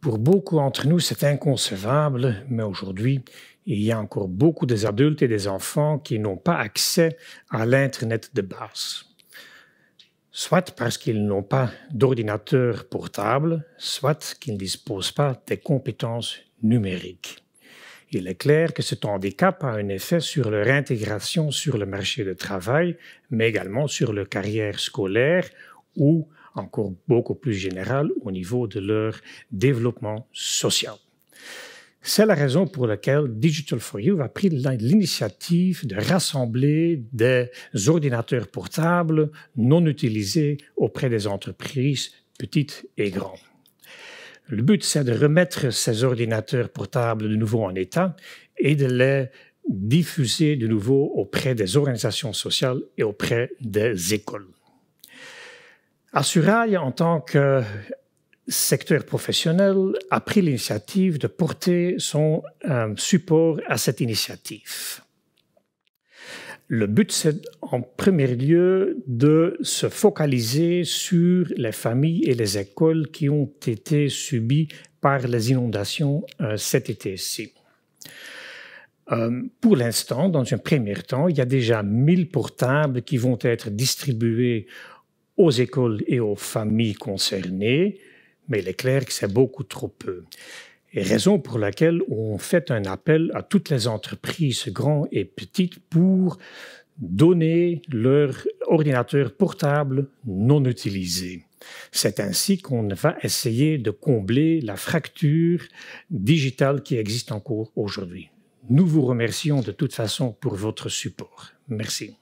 Pour beaucoup d'entre nous, c'est inconcevable, mais aujourd'hui, il y a encore beaucoup des adultes et des enfants qui n'ont pas accès à l'Internet de base. Soit parce qu'ils n'ont pas d'ordinateur portable, soit qu'ils ne disposent pas des compétences numériques. Il est clair que ce handicap a un effet sur leur intégration sur le marché du travail, mais également sur leur carrière scolaire ou encore beaucoup plus générale au niveau de leur développement social. C'est la raison pour laquelle Digital for You a pris l'initiative de rassembler des ordinateurs portables non utilisés auprès des entreprises petites et grandes. Le but, c'est de remettre ces ordinateurs portables de nouveau en état et de les diffuser de nouveau auprès des organisations sociales et auprès des écoles. Assurail, en tant que secteur professionnel, a pris l'initiative de porter son euh, support à cette initiative. Le but, c'est en premier lieu de se focaliser sur les familles et les écoles qui ont été subies par les inondations euh, cet été-ci. Euh, pour l'instant, dans un premier temps, il y a déjà 1000 portables qui vont être distribués aux écoles et aux familles concernées, mais il est clair que c'est beaucoup trop peu. Et raison pour laquelle on fait un appel à toutes les entreprises, grandes et petites, pour donner leur ordinateur portable non utilisé. C'est ainsi qu'on va essayer de combler la fracture digitale qui existe encore aujourd'hui. Nous vous remercions de toute façon pour votre support. Merci.